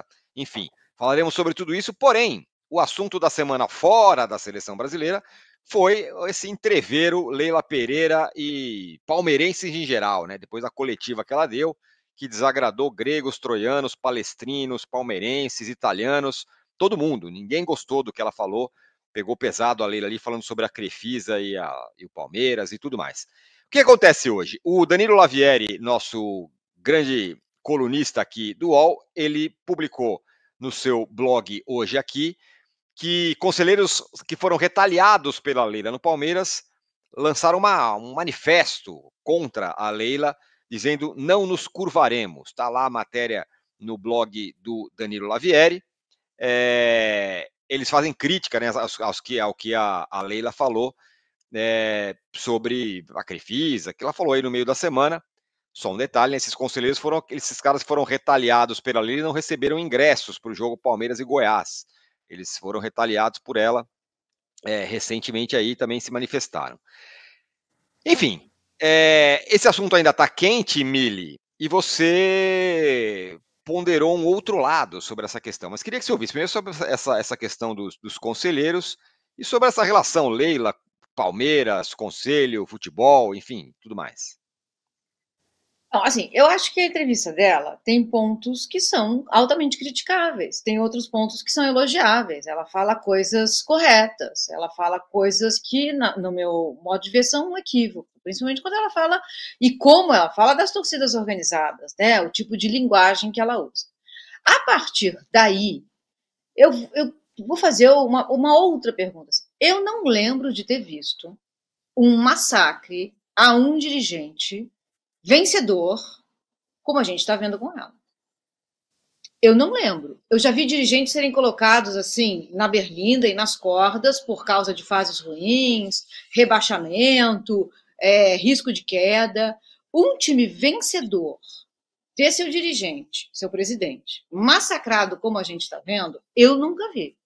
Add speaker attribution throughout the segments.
Speaker 1: Tá. Enfim, falaremos sobre tudo isso, porém, o assunto da semana fora da seleção brasileira foi esse entreveiro Leila Pereira e palmeirenses em geral, né? Depois da coletiva que ela deu, que desagradou gregos, troianos, palestrinos, palmeirenses, italianos, todo mundo. Ninguém gostou do que ela falou. Pegou pesado a Leila ali falando sobre a Crefisa e, a, e o Palmeiras e tudo mais. O que acontece hoje? O Danilo Lavieri, nosso grande colunista aqui do UOL, ele publicou no seu blog hoje aqui que conselheiros que foram retaliados pela Leila no Palmeiras lançaram uma, um manifesto contra a Leila, dizendo não nos curvaremos. Está lá a matéria no blog do Danilo Lavieri. É, eles fazem crítica né, aos, aos que, ao que a, a Leila falou é, sobre a Crefisa, que ela falou aí no meio da semana. Só um detalhe, né, esses conselheiros foram esses caras foram retaliados pela lei e não receberam ingressos para o jogo Palmeiras e Goiás. Eles foram retaliados por ela é, recentemente aí também se manifestaram. Enfim, é, esse assunto ainda está quente, Mili, e você ponderou um outro lado sobre essa questão. Mas queria que você ouvisse primeiro sobre essa, essa questão dos, dos conselheiros e sobre essa relação Leila, Palmeiras, Conselho, futebol, enfim, tudo mais
Speaker 2: assim, eu acho que a entrevista dela tem pontos que são altamente criticáveis, tem outros pontos que são elogiáveis. Ela fala coisas corretas, ela fala coisas que, na, no meu modo de ver, são um equívoco, principalmente quando ela fala e como ela fala das torcidas organizadas, né? O tipo de linguagem que ela usa. A partir daí, eu, eu vou fazer uma, uma outra pergunta. Assim. Eu não lembro de ter visto um massacre a um dirigente vencedor, como a gente está vendo com ela. Eu não lembro. Eu já vi dirigentes serem colocados assim na berlinda e nas cordas por causa de fases ruins, rebaixamento, é, risco de queda. Um time vencedor ter seu dirigente, seu presidente, massacrado como a gente está vendo, eu nunca vi.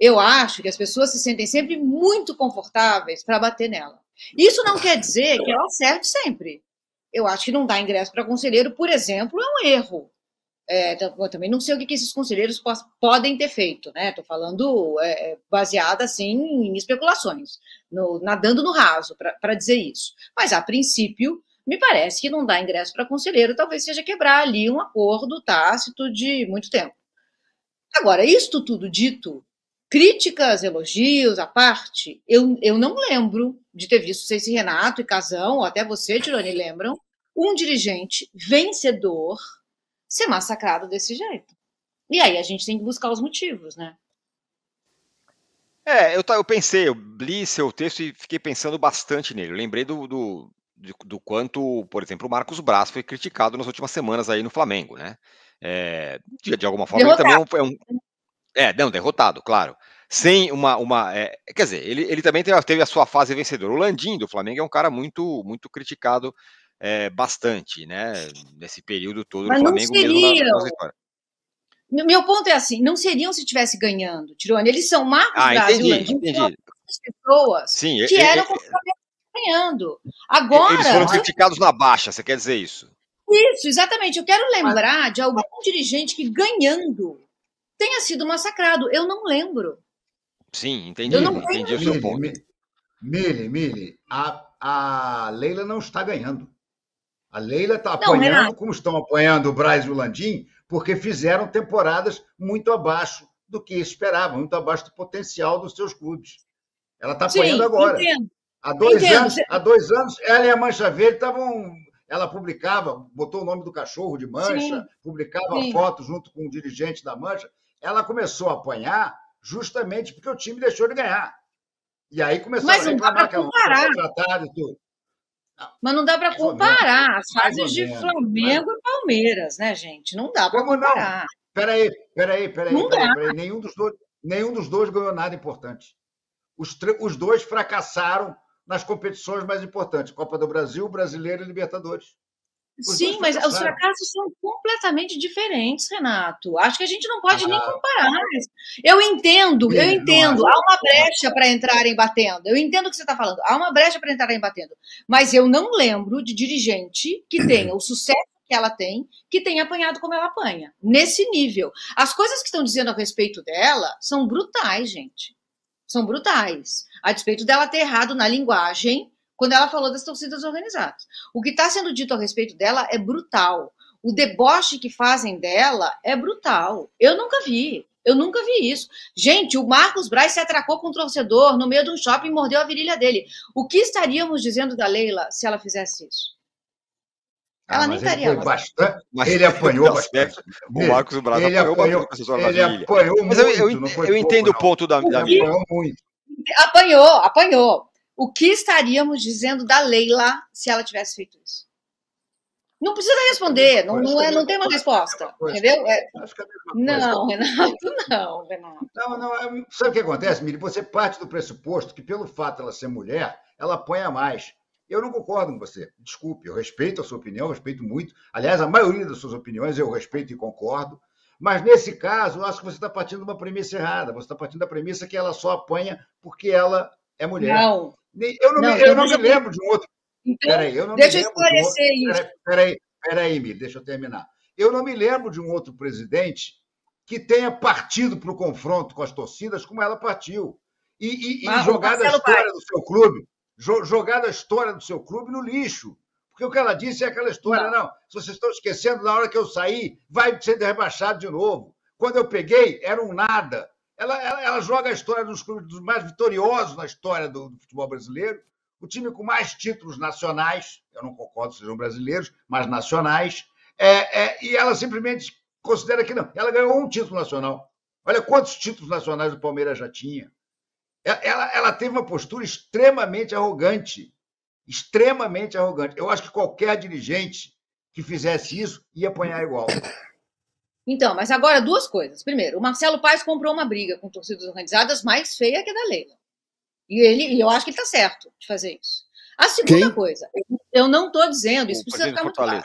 Speaker 2: Eu acho que as pessoas se sentem sempre muito confortáveis para bater nela. Isso não quer dizer que ela acerte sempre eu acho que não dar ingresso para conselheiro, por exemplo, é um erro. É, então, também não sei o que, que esses conselheiros podem ter feito, né? Estou falando é, é, baseada assim em especulações, no, nadando no raso para dizer isso. Mas a princípio me parece que não dá ingresso para conselheiro, talvez seja quebrar ali um acordo tácito de muito tempo. Agora, isto tudo dito, críticas, elogios à parte, eu, eu não lembro de ter visto, sei se Renato e Casão, ou até você, Tironi, lembram, um dirigente vencedor ser massacrado desse jeito. E aí a gente tem que buscar os motivos, né?
Speaker 1: É, eu, eu pensei, eu li seu texto e fiquei pensando bastante nele. Eu lembrei do, do, do quanto, por exemplo, o Marcos Braz foi criticado nas últimas semanas aí no Flamengo, né? É, de, de, alguma forma, derrotado. ele também é, é um, é, não, derrotado, claro sem uma. uma é, quer dizer, ele, ele também teve, teve, a sua fase vencedora. O Landim do Flamengo é um cara muito, muito criticado é, bastante, né? Nesse período todo Mas do Flamengo. Não seriam.
Speaker 2: Na, Meu ponto é assim: não seriam se estivesse ganhando, Tirone. Eles são Marcos ah, Braz entendi, e o Landim, pessoas Sim, que eu, eram eu, eu, ganhando. Agora. Eles foram
Speaker 1: criticados na baixa, você quer dizer isso?
Speaker 2: Isso, exatamente. Eu quero lembrar de algum dirigente que ganhando tenha sido massacrado. Eu não lembro.
Speaker 1: Sim, entendi. Eu não entendi o
Speaker 3: seu ponto. Mili, Mili, a, a Leila não está ganhando. A Leila está apanhando, Renato. como estão apanhando o Braz e o Landim, porque fizeram temporadas muito abaixo do que esperavam, muito abaixo do potencial dos seus clubes. Ela está apanhando Sim, agora. Há dois, anos, há dois anos, ela e a Mancha Verde estavam. Ela publicava, botou o nome do cachorro de Mancha, Sim. publicava fotos junto com o dirigente da Mancha. Ela começou a apanhar justamente porque o time deixou de ganhar. E aí começou a reclamar que é um contratado e tudo.
Speaker 2: Mas não dá para comparar as fases de Flamengo e Palmeiras, né, gente? Não dá para comparar. Não? Peraí,
Speaker 3: peraí, peraí. Não peraí, peraí. Nenhum, dos dois, nenhum dos dois ganhou nada importante. Os, os dois fracassaram nas competições mais importantes: Copa do Brasil, Brasileiro e Libertadores. Sim, é mas os
Speaker 2: fracassos são completamente diferentes, Renato. Acho que a gente não pode ah, nem comparar. Eu entendo, eu entendo. Há uma brecha para entrarem batendo. Eu entendo o que você está falando. Há uma brecha para entrarem batendo. Mas eu não lembro de dirigente que tenha o sucesso que ela tem, que tenha apanhado como ela apanha. Nesse nível. As coisas que estão dizendo a respeito dela são brutais, gente. São brutais. A despeito dela ter errado na linguagem, quando ela falou das torcidas organizadas. O que está sendo dito a respeito dela é brutal. O deboche que fazem dela é brutal. Eu nunca vi. Eu nunca vi isso. Gente, o Marcos Braz se atracou com um torcedor no meio de um shopping e mordeu a virilha dele. O que estaríamos dizendo da Leila se ela fizesse isso? Ah, ela nem estaria. Ele, bastante,
Speaker 3: mas ele apanhou bastante. O Marcos Braz ele apanhou, apanhou Ele apanhou muito, Mas eu, eu, eu entendo o ponto da, da minha.
Speaker 2: Apanhou, apanhou o que estaríamos dizendo da Leila se ela tivesse feito isso? Não precisa responder, não, não, é, não tem uma resposta, entendeu? É... é não, Renato, não, Renato. Não, não, é,
Speaker 3: sabe o que acontece, Miri? Você parte do pressuposto que, pelo fato de ela ser mulher, ela põe a mais. Eu não concordo com você, desculpe, eu respeito a sua opinião, respeito muito. Aliás, a maioria das suas opiniões eu respeito e concordo, mas nesse caso, eu acho que você está partindo de uma premissa errada. Você está partindo da premissa que ela só apanha porque ela é mulher. Não. Eu não, não me, eu não me lembro de um outro. Então, peraí, eu não deixa eu esclarecer de um outro... isso. Peraí, peraí, peraí, deixa eu terminar. Eu não me lembro de um outro presidente que tenha partido para o confronto com as torcidas como ela partiu. E, e, e jogado a história do seu clube, jogado a história do seu clube no lixo. Porque o que ela disse é aquela história, não. não se vocês estão esquecendo, na hora que eu saí, vai ser rebaixado de novo. Quando eu peguei, era um nada. Ela, ela, ela joga a história dos clubes dos mais vitoriosos na história do, do futebol brasileiro, o time com mais títulos nacionais, eu não concordo sejam brasileiros, mas nacionais, é, é, e ela simplesmente considera que não. Ela ganhou um título nacional. Olha quantos títulos nacionais o Palmeiras já tinha. É, ela, ela teve uma postura extremamente arrogante. Extremamente arrogante. Eu acho que qualquer dirigente que fizesse isso ia apanhar igual.
Speaker 2: Então, mas agora duas coisas. Primeiro, o Marcelo Paes comprou uma briga com torcidas organizadas mais feia que a da Leila. E ele, eu acho que ele está certo de fazer isso. A segunda Quem? coisa, eu não estou dizendo, isso o precisa ficar muito claro.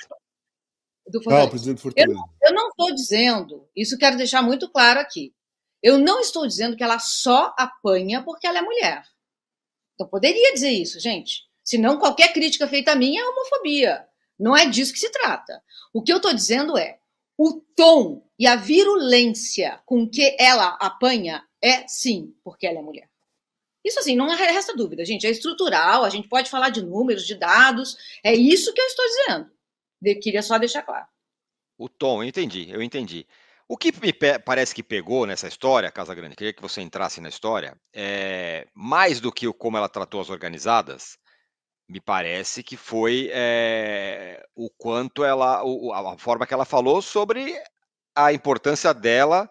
Speaker 2: Do ah, Fortaleza. presidente Fortaleza. Eu, eu não estou dizendo, isso quero deixar muito claro aqui. Eu não estou dizendo que ela só apanha porque ela é mulher. Então poderia dizer isso, gente. Senão qualquer crítica feita a mim é homofobia. Não é disso que se trata. O que eu estou dizendo é, o tom e a virulência com que ela apanha é sim, porque ela é mulher. Isso assim, não resta dúvida, gente. É estrutural, a gente pode falar de números, de dados. É isso que eu estou dizendo. queria só deixar claro.
Speaker 1: O tom, eu entendi, eu entendi. O que me parece que pegou nessa história, Casa Grande, queria que você entrasse na história, é, mais do que o como ela tratou as organizadas, me parece que foi é, o quanto ela, o, a forma que ela falou sobre a importância dela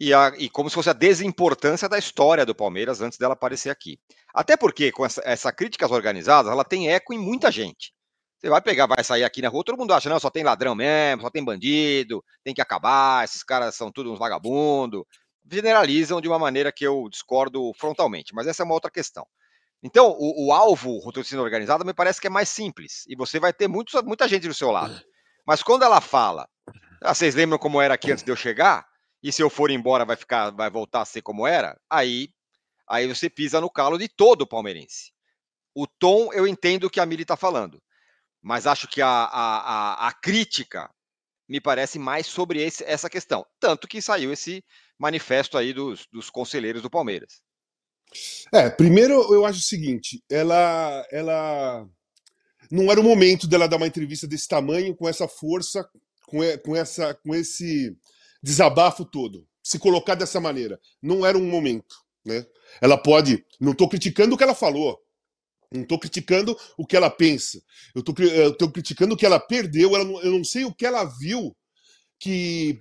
Speaker 1: e, a, e, como se fosse a desimportância da história do Palmeiras antes dela aparecer aqui. Até porque com essa, essa crítica organizadas, ela tem eco em muita gente. Você vai pegar, vai sair aqui na rua, todo mundo acha, não, só tem ladrão mesmo, só tem bandido, tem que acabar, esses caras são todos uns vagabundos. Generalizam de uma maneira que eu discordo frontalmente, mas essa é uma outra questão. Então, o, o alvo rotoricina organizada me parece que é mais simples e você vai ter muita gente do seu lado. Mas quando ela fala, ah, vocês lembram como era aqui antes de eu chegar? E se eu for embora vai ficar, vai voltar a ser como era? Aí, aí você pisa no calo de todo o palmeirense. O tom eu entendo que a Mili está falando, mas acho que a, a, a, a crítica me parece mais sobre esse, essa questão. Tanto que saiu esse manifesto aí dos, dos conselheiros do Palmeiras.
Speaker 4: É, primeiro eu acho o seguinte, ela, ela não era o momento dela dar uma entrevista desse tamanho, com essa força, com, com, essa, com esse desabafo todo, se colocar dessa maneira. Não era um momento, né? Ela pode, não estou criticando o que ela falou, não estou criticando o que ela pensa, eu estou criticando o que ela perdeu, ela, eu não sei o que ela viu que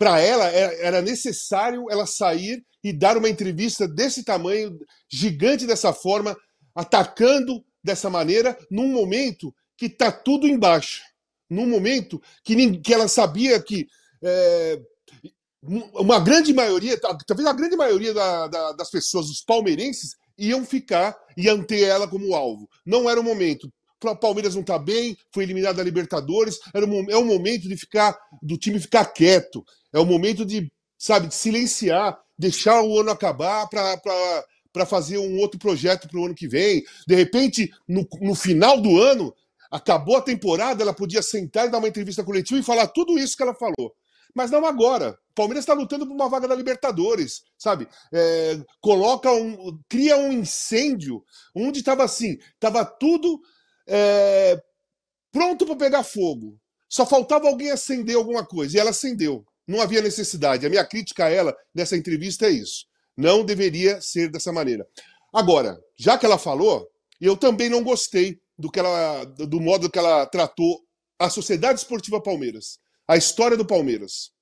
Speaker 4: para ela é, era necessário ela sair e dar uma entrevista desse tamanho, gigante dessa forma, atacando dessa maneira, num momento que está tudo embaixo. Num momento que, que ela sabia que é, uma grande maioria, talvez a grande maioria da, da, das pessoas, os palmeirenses, iam ficar, e ter ela como alvo. Não era o momento o Palmeiras não está bem, foi eliminado da Libertadores. Era um, é o momento de ficar do time ficar quieto. É o momento de, sabe, de silenciar, deixar o ano acabar para fazer um outro projeto para o ano que vem. De repente, no, no final do ano, acabou a temporada, ela podia sentar e dar uma entrevista coletiva e falar tudo isso que ela falou. Mas não agora. O Palmeiras está lutando por uma vaga da Libertadores, sabe? É, coloca um, cria um incêndio onde estava assim, estava tudo é, pronto para pegar fogo. Só faltava alguém acender alguma coisa, e ela acendeu. Não havia necessidade. A minha crítica a ela nessa entrevista é isso. Não deveria ser dessa maneira. Agora, já que ela falou, eu também não gostei do, que ela, do modo que ela tratou a Sociedade Esportiva Palmeiras, a história do Palmeiras.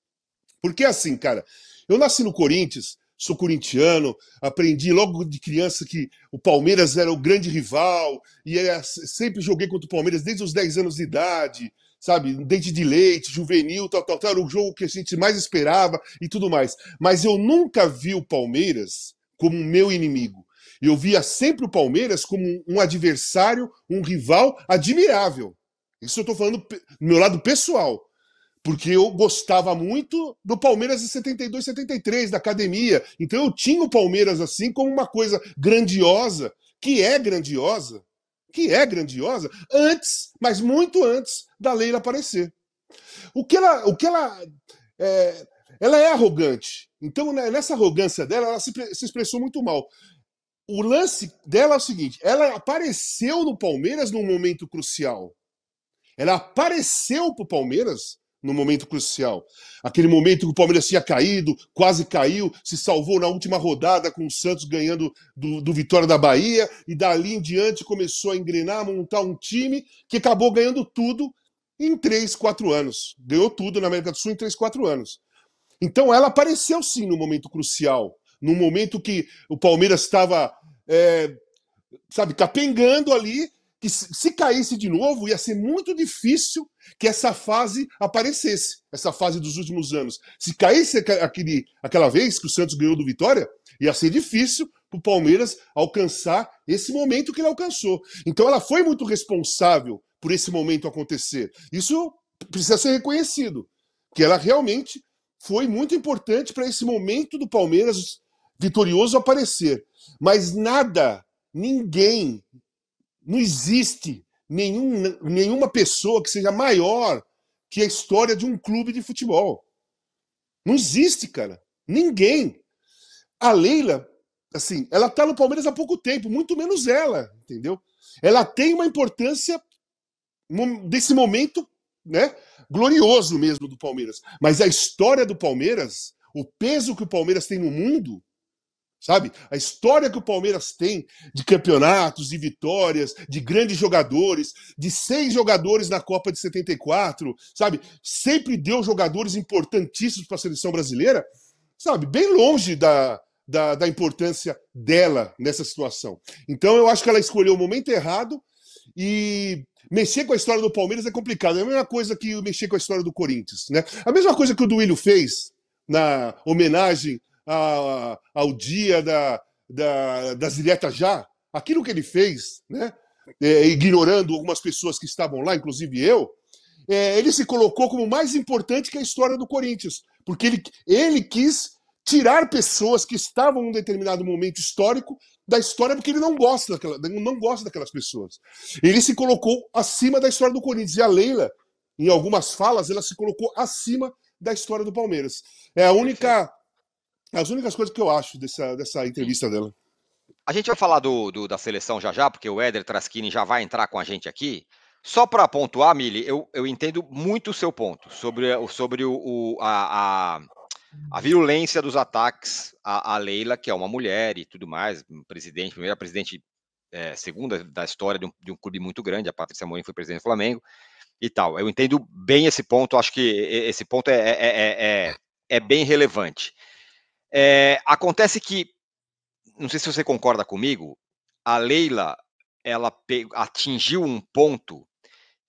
Speaker 4: Porque é assim, cara, eu nasci no Corinthians, sou corintiano, aprendi logo de criança que o Palmeiras era o grande rival, e era, é, sempre joguei contra o Palmeiras desde os 10 anos de idade, sabe? Dente de leite, juvenil, tal, tal, tal, era o jogo que a gente mais esperava e tudo mais. Mas eu nunca vi o Palmeiras como meu inimigo. Eu via sempre o Palmeiras como um adversário, um rival admirável. Isso eu estou falando do meu lado pessoal porque eu gostava muito do Palmeiras de 72, 73, da academia. Então eu tinha o Palmeiras assim como uma coisa grandiosa, que é grandiosa, que é grandiosa, antes, mas muito antes da Leila aparecer. O que ela. O que ela, é, ela é arrogante. Então, né, nessa arrogância dela, ela se, se expressou muito mal o lance dela é o seguinte: ela apareceu no Palmeiras num momento crucial. Ela apareceu pro Palmeiras no momento crucial. Aquele momento que o Palmeiras tinha caído, quase caiu, se salvou na última rodada com o Santos ganhando do, do, Vitória da Bahia, e dali em diante começou a engrenar, montar um time que acabou ganhando tudo em 3, 4 anos. Ganhou tudo na América do Sul em 3, 4 anos. Então ela apareceu sim no momento crucial, no momento que o Palmeiras estava, é, sabe, capengando ali, que se caísse de novo, ia ser muito difícil que essa fase aparecesse, essa fase dos últimos anos. Se caísse aquele, aquela vez que o Santos ganhou do Vitória, ia ser difícil para o Palmeiras alcançar esse momento que ele alcançou. Então ela foi muito responsável por esse momento acontecer. Isso precisa ser reconhecido, que ela realmente foi muito importante para esse momento do Palmeiras vitorioso aparecer. Mas nada, ninguém, não existe nenhum, nenhuma pessoa que seja maior que a história de um clube de futebol. Não existe, cara. Ninguém. A Leila, assim, ela tá no Palmeiras há pouco tempo, muito menos ela, entendeu? Ela tem uma importância desse momento, né, glorioso mesmo do Palmeiras. Mas a história do Palmeiras, o peso que o Palmeiras tem no mundo, Sabe? A história que o Palmeiras tem de campeonatos, de vitórias, de grandes jogadores, de seis jogadores na Copa de 74, sabe? Sempre deu jogadores importantíssimos para a seleção brasileira, sabe? Bem longe da, da, da, importância dela nessa situação. Então eu acho que ela escolheu o momento errado e mexer com a história do Palmeiras é complicado. É a mesma coisa que mexer com a história do Corinthians, né? A mesma coisa que o Duílio fez na homenagem a, ao dia da, da, das diretas já, aquilo que ele fez, né? É, ignorando algumas pessoas que estavam lá, inclusive eu, é, ele se colocou como mais importante que a história do Corinthians, porque ele, ele quis tirar pessoas que estavam um determinado momento histórico da história, porque ele não gosta, daquela, não gosta daquelas pessoas. Ele se colocou acima da história do Corinthians. E a Leila, em algumas falas, ela se colocou acima da história do Palmeiras. É a única as únicas coisas que eu acho dessa, dessa entrevista dela. A gente vai falar
Speaker 1: do, do da seleção já já, porque o Éder Traskini já vai entrar com a gente aqui. Só para pontuar, Mili, eu, eu entendo muito o seu ponto sobre, sobre o, o a, a, a, virulência dos ataques à, à, Leila, que é uma mulher e tudo mais, presidente, primeira presidente, é, segunda da história de um, de um clube muito grande, a Patrícia Morim foi presidente do Flamengo e tal. Eu entendo bem esse ponto, acho que esse ponto é, é, é, é, é bem relevante. É, acontece que, não sei se você concorda comigo, a Leila ela atingiu um ponto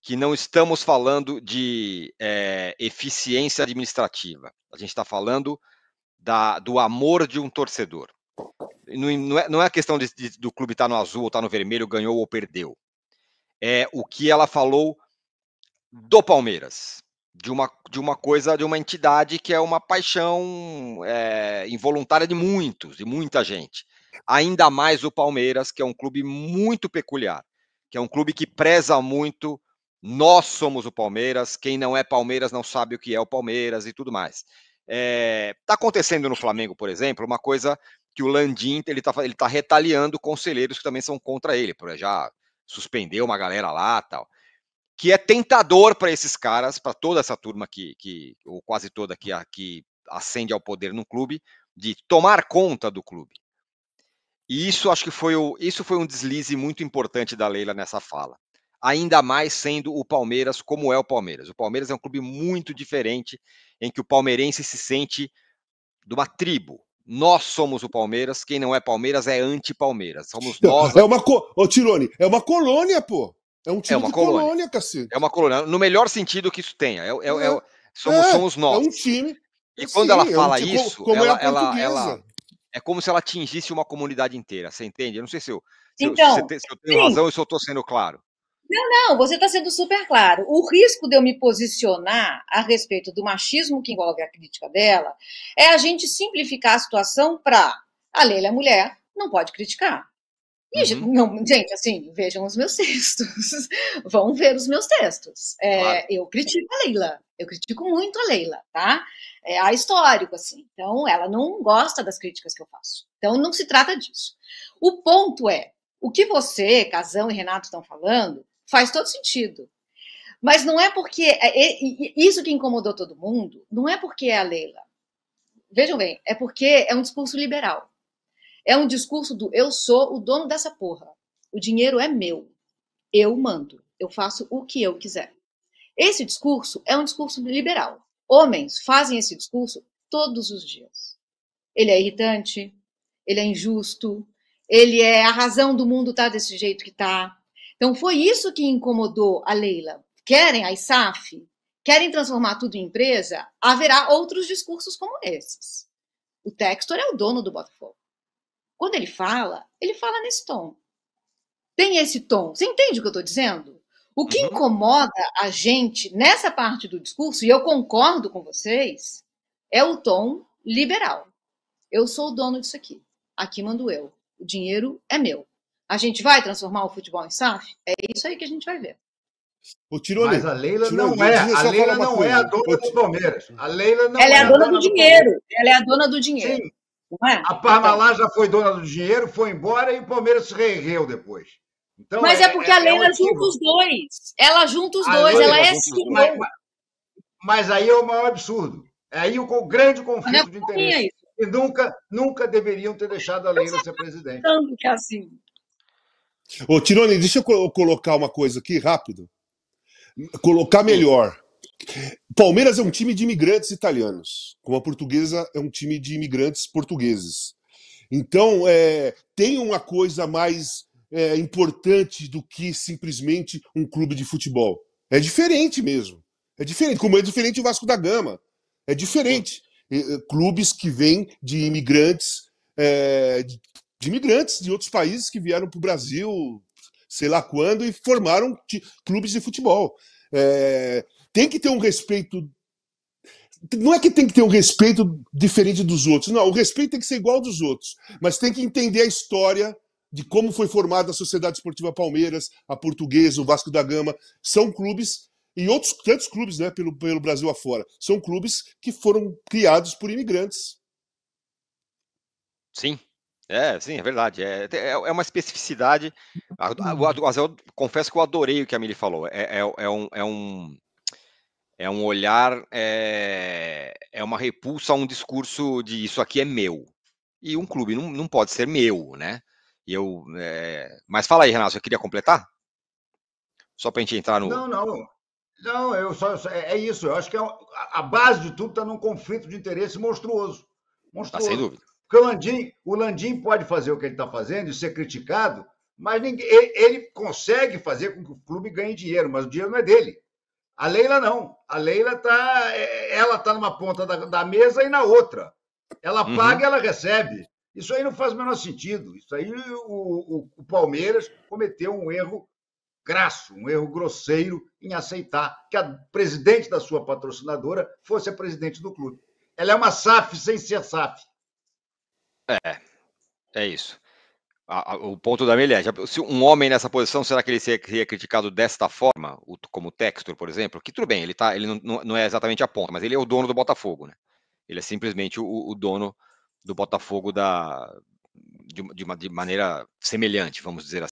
Speaker 1: que não estamos falando de é, eficiência administrativa. A gente está falando da, do amor de um torcedor. Não, não, é, não é a questão de, de, do clube estar tá no azul ou estar tá no vermelho, ganhou ou perdeu. É o que ela falou do Palmeiras de uma, de uma coisa, de uma entidade que é uma paixão é, involuntária de muitos, de muita gente. Ainda mais o Palmeiras, que é um clube muito peculiar, que é um clube que preza muito. Nós somos o Palmeiras, quem não é Palmeiras não sabe o que é o Palmeiras e tudo mais. Está é, tá acontecendo no Flamengo, por exemplo, uma coisa que o Landim ele está ele tá retaliando conselheiros que também são contra ele, porque já suspendeu uma galera lá tal que é tentador para esses caras, para toda essa turma que, que ou quase toda que, que ascende ao poder no clube, de tomar conta do clube. E isso acho que foi, o, isso foi um deslize muito importante da Leila nessa fala. Ainda mais sendo o Palmeiras como é o Palmeiras. O Palmeiras é um clube muito diferente, em que o palmeirense se sente de uma tribo. Nós somos o Palmeiras, quem não é Palmeiras é anti-Palmeiras. Somos
Speaker 4: é nós. É uma Ô, Tirone, é uma colônia, pô. É um é time é uma de colônia,
Speaker 1: colônia cacete. É uma colônia, no melhor sentido que isso tenha. É, é, é, é. somos, somos, nós. É um
Speaker 4: time. E quando Sim, ela assim, fala um isso, como ela, é ela, ela,
Speaker 1: é como se ela atingisse uma comunidade inteira, você entende? Eu não sei se eu, se eu, se então, eu tenho sim. razão ou se eu estou sendo claro.
Speaker 2: Não, não, você está sendo super claro. O risco de eu me posicionar a respeito do machismo que envolve a crítica dela é a gente simplificar a situação para a Leila é mulher, não pode criticar. E, uhum. não, gente, assim, vejam os meus textos. Vão ver os meus textos. É, claro. Eu critico a Leila. Eu critico muito a Leila, tá? É a histórico, assim. Então, ela não gosta das críticas que eu faço. Então, não se trata disso. O ponto é: o que você, Casão e Renato estão falando faz todo sentido. Mas não é porque. É, é, isso que incomodou todo mundo não é porque é a Leila. Vejam bem, é porque é um discurso liberal. É um discurso do eu sou o dono dessa porra. O dinheiro é meu. Eu mando. Eu faço o que eu quiser. Esse discurso é um discurso liberal. Homens fazem esse discurso todos os dias. Ele é irritante, ele é injusto, ele é a razão do mundo estar tá desse jeito que está. Então foi isso que incomodou a Leila. Querem a ISAF? Querem transformar tudo em empresa? Haverá outros discursos como esses. O Textor é o dono do Botafogo. Quando ele fala, ele fala nesse tom. Tem esse tom. Você entende o que eu estou dizendo? O que uhum. incomoda a gente nessa parte do discurso, e eu concordo com vocês, é o tom liberal. Eu sou o dono disso aqui. Aqui mando eu. O dinheiro é meu. A gente vai transformar o futebol em SAF? É isso aí que a gente vai ver.
Speaker 4: O Tiroli, Mas
Speaker 3: a Leila é- não é, a Leila não coisa. é a dona do Palmeiras. A Leila não Ela é é a dona do, do
Speaker 2: dinheiro. Ela é a dona do dinheiro. Sim. É? A
Speaker 3: Parmalat já foi dona do dinheiro, foi embora e o Palmeiras se reergueu depois. Então, mas é, é porque é, a Leila é junta os
Speaker 2: dois. Ela junta os a ah, dois, Leila ela é assim.
Speaker 3: Mas, aí é o maior absurdo. É aí o, grande conflito de é interesse. E nunca, nunca deveriam ter deixado a Leila ser presidente. Tanto que é assim.
Speaker 4: Ô, Tirone, deixa eu colocar uma coisa aqui rápido. Colocar melhor. Palmeiras é um time de imigrantes italianos, como a portuguesa é um time de imigrantes portugueses. Então, é, tem uma coisa mais é, importante do que simplesmente um clube de futebol. É diferente mesmo. É diferente, como é diferente o Vasco da Gama. É diferente. É, clubes que vêm de imigrantes, é, de, de imigrantes de outros países que vieram para o Brasil, sei lá quando, e formaram clubes de futebol. É, tem que ter um respeito. Não é que tem que ter um respeito diferente dos outros, não. O respeito tem que ser igual dos outros, mas tem que entender a história de como foi formada a Sociedade Esportiva Palmeiras, a Portuguesa, o Vasco da Gama. São clubes e outros tantos clubes, né, pelo, pelo Brasil afora. São clubes que foram criados por imigrantes.
Speaker 1: Sim, é, sim, é verdade. É, é, é uma especificidade. confesso que eu adorei o que a Mili falou. É, é, é, um, é, um, é um olhar, é, é uma repulsa a um discurso de isso aqui é meu. E um clube não, não pode ser meu, né? E eu, é... Mas fala aí, Renato, você queria completar? Só para a gente entrar no. Não,
Speaker 3: não. Não, eu só, é, é isso. Eu acho que é a base de tudo está num conflito de interesse monstruoso. Ah, monstruoso. Tá sem dúvida. Porque o Landim, o Landim pode fazer o que ele está fazendo e ser criticado, mas ninguém, ele consegue fazer com que o clube ganhe dinheiro, mas o dinheiro não é dele. A Leila não. A Leila tá, é, ela tá numa ponta da, da mesa e na outra. Ela uhum. paga, ela recebe. Isso aí não faz o menor sentido. Isso aí o, o, o Palmeiras cometeu um erro graço, um erro grosseiro em aceitar que a presidente da sua patrocinadora fosse a presidente do clube. Ela é uma SAF sem ser SAF.
Speaker 1: É, é isso a, a, o ponto da milha se um homem nessa posição, será que ele seria criticado desta forma, o, como Textor, por exemplo? Que tudo bem, ele, tá, ele não, não, é exatamente a ponta, mas ele é o dono do Botafogo, né? Ele é simplesmente o, o dono do Botafogo da, de, de, uma, de maneira semelhante, vamos dizer assim